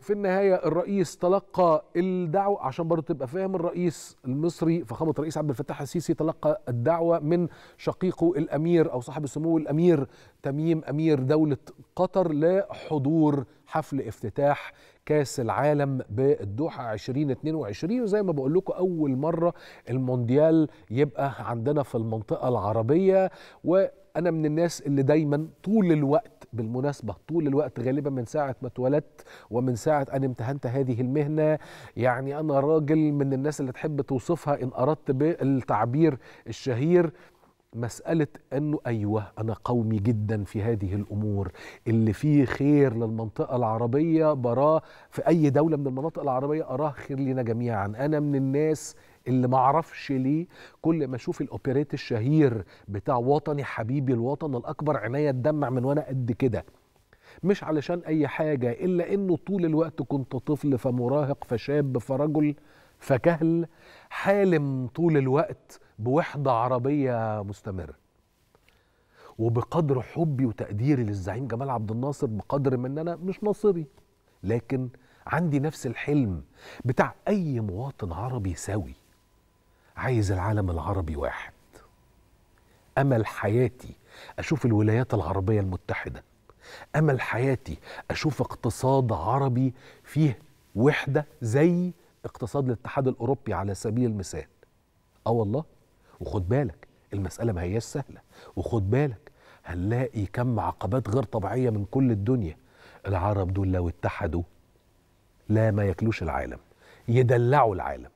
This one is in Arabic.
في النهايه الرئيس تلقى الدعوه عشان برضه تبقى فاهم الرئيس المصري فخامه الرئيس عبد الفتاح السيسي تلقى الدعوه من شقيقه الامير او صاحب السمو الامير تميم امير دوله قطر لحضور حفل افتتاح كاس العالم بالدوحه 2022 وزي ما بقول لكم اول مره المونديال يبقى عندنا في المنطقه العربيه وانا من الناس اللي دايما طول الوقت بالمناسبة طول الوقت غالبا من ساعة ما اتولدت ومن ساعة أن امتهنت هذه المهنة يعني أنا راجل من الناس اللي تحب توصفها إن أردت بالتعبير الشهير مسألة أنه أيوة أنا قومي جدا في هذه الأمور اللي فيه خير للمنطقة العربية براه في أي دولة من المناطق العربية أراه خير لنا جميعا أنا من الناس اللي معرفش ليه كل ما اشوف الاوبريت الشهير بتاع وطني حبيبي الوطن الاكبر عينيا تدمع من وانا قد كده مش علشان اي حاجه الا انه طول الوقت كنت طفل فمراهق فشاب فرجل فكهل حالم طول الوقت بوحدة عربية مستمرة وبقدر حبي وتقديري للزعيم جمال عبد الناصر بقدر ما ان انا مش ناصري لكن عندي نفس الحلم بتاع اي مواطن عربي سوي عايز العالم العربي واحد امل حياتي اشوف الولايات العربيه المتحده امل حياتي اشوف اقتصاد عربي فيه وحده زي اقتصاد الاتحاد الاوروبي على سبيل المثال اه والله وخد بالك المساله ما هياش سهله وخد بالك هنلاقي كم عقبات غير طبيعيه من كل الدنيا العرب دول لو اتحدوا لا ما ياكلوش العالم يدلعوا العالم